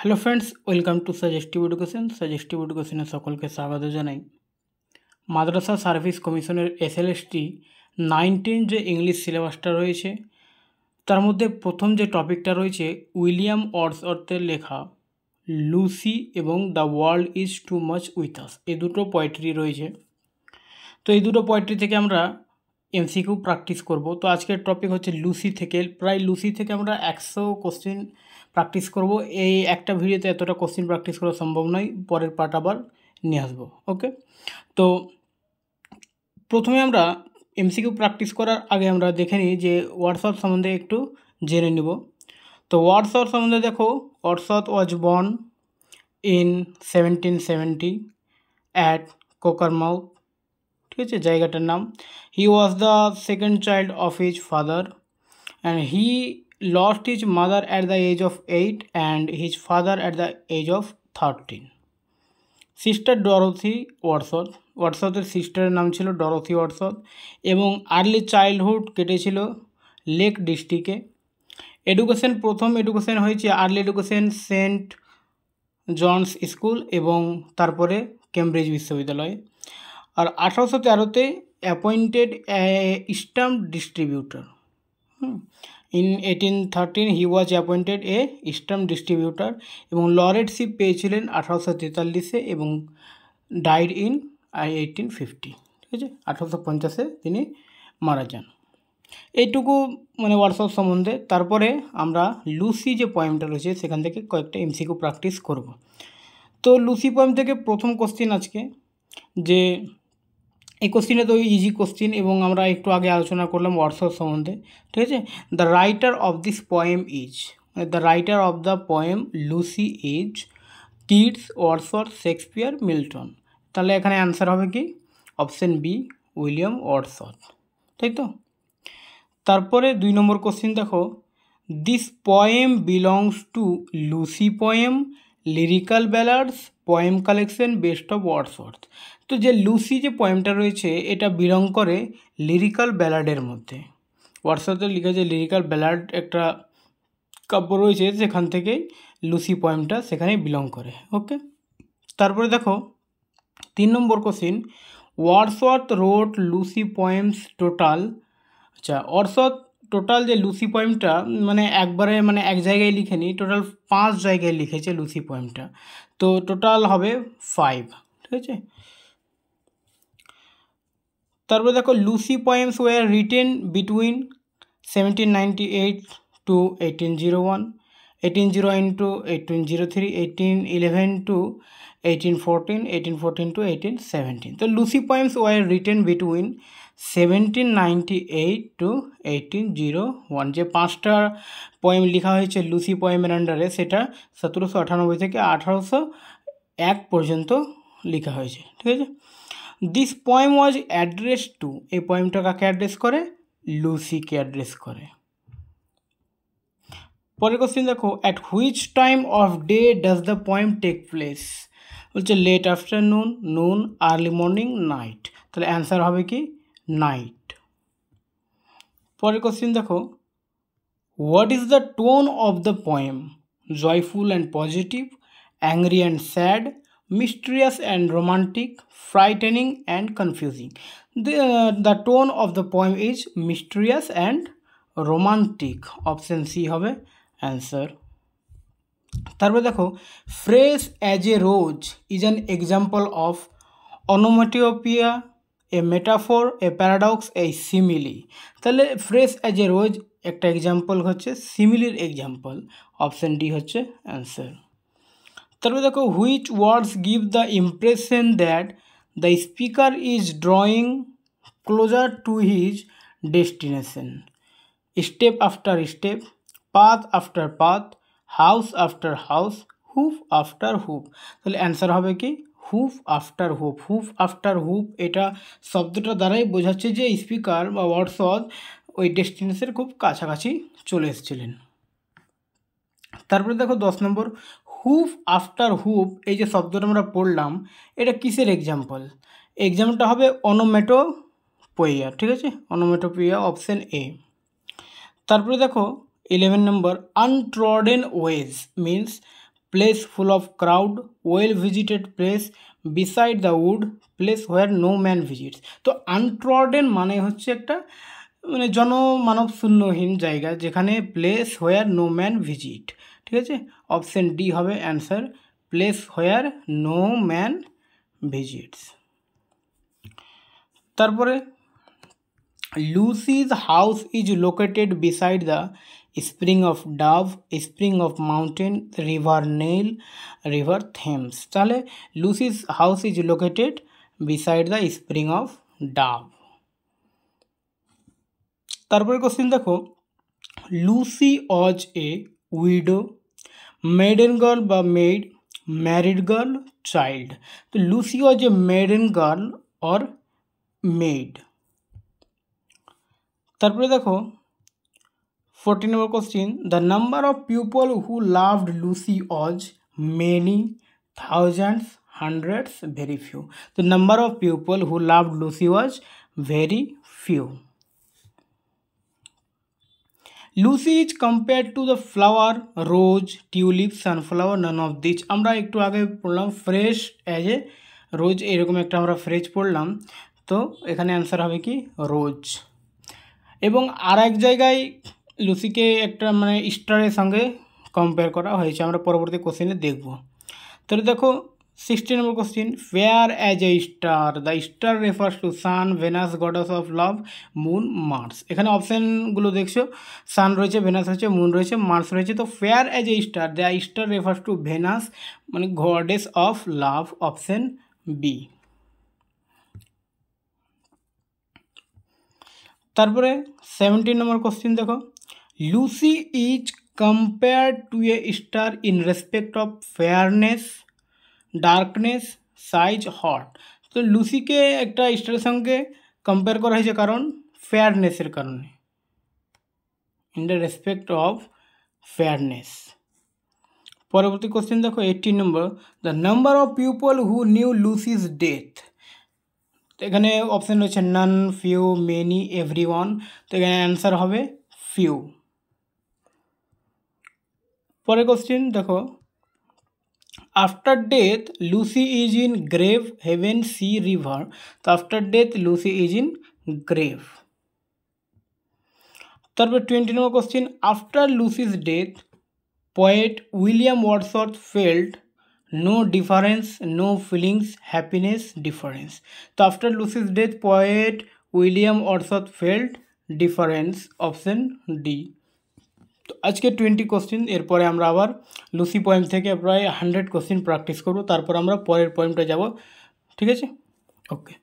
Hello friends welcome to suggestive education suggestive এডুকেশনে সকলকে স্বাগত জানাই মাদ্রাসা সার্ভিস কমিশনের এসটি নাইনটিন যে ইংলিশ সিলেবাসটা রয়েছে তার মধ্যে প্রথম যে টপিকটা রয়েছে উইলিয়াম অর্স অর্থের লেখা লুসি এবং the world is too much with us এই দুটো পোয়েট্রি রয়েছে তো এই দুটো পোয়েট্রি থেকে আমরা এমসিকিউ প্র্যাকটিস করব তো আজকের টপিক হচ্ছে লুসি থেকে প্রায় লুসি থেকে আমরা একশো কোশ্চেন প্র্যাকটিস করব এই একটা ভিডিওতে এতটা কোশ্চেন প্র্যাকটিস করা সম্ভব নয় পরের পার্ট আবার নিয়ে আসবো ওকে তো প্রথমে আমরা এমসিকিউ প্র্যাকটিস করার আগে আমরা দেখে নিই যে হোয়াটসঅ্যাপ সম্বন্ধে একটু জেনে নিব তো হোয়াটসঅ্যাপ সম্বন্ধে দেখো হোয়াটসঅ্যাপ was born in seventeen seventy at Cockermouth ঠিক আছে জায়গাটার নাম he was the second child of his father and he lost his mother at the age of eight and his father at the age of thirteen sister Dorothy Wordsworth ওয়ার্সদের সিস্টারের নাম ছিল Dorothy Wordsworth এবং early childhood কেটেছিল lake ডিস্ট্রিক্টে education প্রথম education হয়েছে early education saint John's school এবং তারপরে কেমব্রিজ বিশ্ববিদ্যালয়ে আর আঠারোশো তেরোতে appointed stamp distributor in eighteen thirteen he was appointed a stamp distributor এবং শিপ পেয়েছিলেন আঠারোশো তেতাল্লিশে এবং ডাইড ইন এইটিন ফিফটি ঠিক আছে আঠারোশো পঞ্চাশে তিনি মারা যান এইটুকু মানে হোয়াটসঅ্যাপ সম্বন্ধে তারপরে আমরা লুসি যে পয়েমটা রয়েছে সেখান থেকে কয়েকটা এমসিকিউ প্র্যাকটিস করব তো লুসি পয়েম থেকে প্রথম কোশ্চিন আজকে যে এই কোশ্চিনটা তো ইজি কোশ্চিন এবং আমরা একটু আগে আলোচনা করলাম ওয়াটসঅ্যাপ সম্বন্ধে ঠিক আছে the writer of this poem is মানে the writer of the poem Lucy is Keats Wordsworth Shakespeare Milton তাহলে এখানে অ্যান্সার হবে কি অপশান বি উইলিয়াম ওয়াটসওয়ার্থ তাই তো তারপরে দুই নম্বর কোশ্চিন দেখো this poem belongs to Lucy poem lyrical ballads poem collection best of Wordsworth তো যে লুসি যে পয়েমটা রয়েছে এটা বিলং করে লিরিক্যাল ব্যালাডের মধ্যে হোয়াটসঅ্যাপে লিখা যে লিরিক্যাল ব্যালাড একটা কাব্য রয়েছে সেখান থেকেই লুসি পয়েমটা সেখানে বিলং করে ওকে তারপরে দেখো তিন নম্বর question Wordsworth wrote Lucy poems total আচ্ছা অর্সত টোটাল যে লুসি পয়েমটা মানে একবারে মানে এক জায়গায় লিখেনি টোটাল পাঁচ জায়গায় লিখেছে লুসি পয়েমটা তো টোটাল হবে ফাইভ ঠিক আছে তারপরে দেখো Lucy poems were written between seventeen ninety eight to eighteen zero one eighteen zero one to eighteen zero three eighteen eleven to two তো Lucy poems were written between seventeen ninety eight to eighteen zero one যে পাঁচটা poem লেখা হয়েছে Lucy পয়েমের আন্ডারে সেটা সতেরোশো আটানব্বই থেকে আঠারোশো এক পর্যন্ত লেখা হয়েছে ঠিক আছে this poem was address to এই পয়েমটা কাকে অ্যাড্রেস করে লুসিকে অ্যাড্রেস করে পরের কোশ্চিন দেখো at which time of day does the poem take place বলছে late afternoon noon early morning night তাহলে অ্যান্সার হবে কি নাইট পরের কোশ্চিন দেখো what is the tone of the poem joyful and positive angry and sad mysterious and romantic, frightening and confusing. The, uh, the tone of the poem is mysterious and romantic. Option C হবে answer তারপরে দেখো fresh as a rose is an example of onomatopoeia a metaphor a paradox a simile তাহলে fresh as a rose একটা example হচ্ছে সিমিলির example option D হচ্ছে answer তারপরে দেখো which words give the impression that the speaker is drawing closer to his destination step after step path after path house after house hoop after hoop তাহলে answer হবে কি হুপ after হুপ হুপ after হুপ এটা শব্দটা দ্বারাই বোঝাচ্ছে যে স্পিকার বা ওয়ার্ডসওয়াজ ওই ডেস্টিনেশনের খুব কাছাকাছি চলে এসেছিলেন তারপরে দেখো দশ নম্বর হুফ আফটার হুফ এই যে শব্দটা আমরা পড়লাম এটা কিসের এক্সাম্পল এক্সাম্পলটা হবে অনোমেটো পোয়া ঠিক আছে অনোমেটো পোয়া অপশান এ তারপরে দেখো ইলেভেন নম্বর untrodden ways means place full of crowd well visited place beside the wood place where no man visits তো আনট্রডেন মানে হচ্ছে একটা মানে জনমানব শূন্যহীন জায়গা যেখানে place where no man visit ठीक है ऑप्शन डी হবে answer place where no man visits তারপরে Lucy's house is located beside the spring of Dove spring of mountain river Nile river Thames তাহলে Lucy's house is located beside the spring of Dove তারপরে question দেখো Lucy was a widow maiden girl बा maid married girl child तो Lucy was a maiden girl और maid तरपर देखो fourteen नंबर question the number of people who loved Lucy was many thousands hundreds very few तो number of people who loved Lucy was very few Lucy is compare to the flower rose tulip sunflower none of these আমরা একটু আগে পড়লাম fresh as a রোজ এরকম একটা আমরা phrase পড়লাম তো এখানে অ্যান্সার হবে কি রোজ এবং আর এক জায়গায় লুসিকে একটা মানে স্টারের সঙ্গে কম্পেয়ার করা হয়েছে আমরা পরবর্তী কোশ্চেনে দেখব তাহলে দেখো সিক্সটি নম্বর question fair as a star the star refers to sun Venus goddess of love moon Mars এখানে অপশানগুলো দেখছো সান রয়েছে ভেনাস রয়েছে মুন রয়েছে মার্স রয়েছে তো fair as a star the star refers to Venus মানে goddess of love option B তারপরে সেভেন্টিন নম্বর কোশ্চিন দেখো Lucy is compare to a star in respect of fairness darkness size heat तो लुसि के एक स्टार संगे कम्पेयर कर कारण फेयरनेसर कारण in the respect of fairness परवर्ती क्वेश्चन देखो एट्टी नम्बर the number of people who knew Lucy's death तो ये अपशन रही है none few many every one तो अन्सार है फ्यू पर कोश्चिन देखो after death Lucy is in grave heaven sea river তো after death Lucy is in grave তারপর টোয়েন্টি নম্বর question after Lucy's death poet William Wordsworth felt no difference no feelings happiness difference তো after Lucy's death poet William Wordsworth felt difference option D তো আজকে twenty question এরপরে আমরা আবার Lucy poem থেকে প্রায় হান্ড্রেড কোশ্চিন প্র্যাকটিস করব তারপর আমরা পরের পয়েমটা যাব ঠিক আছে ওকে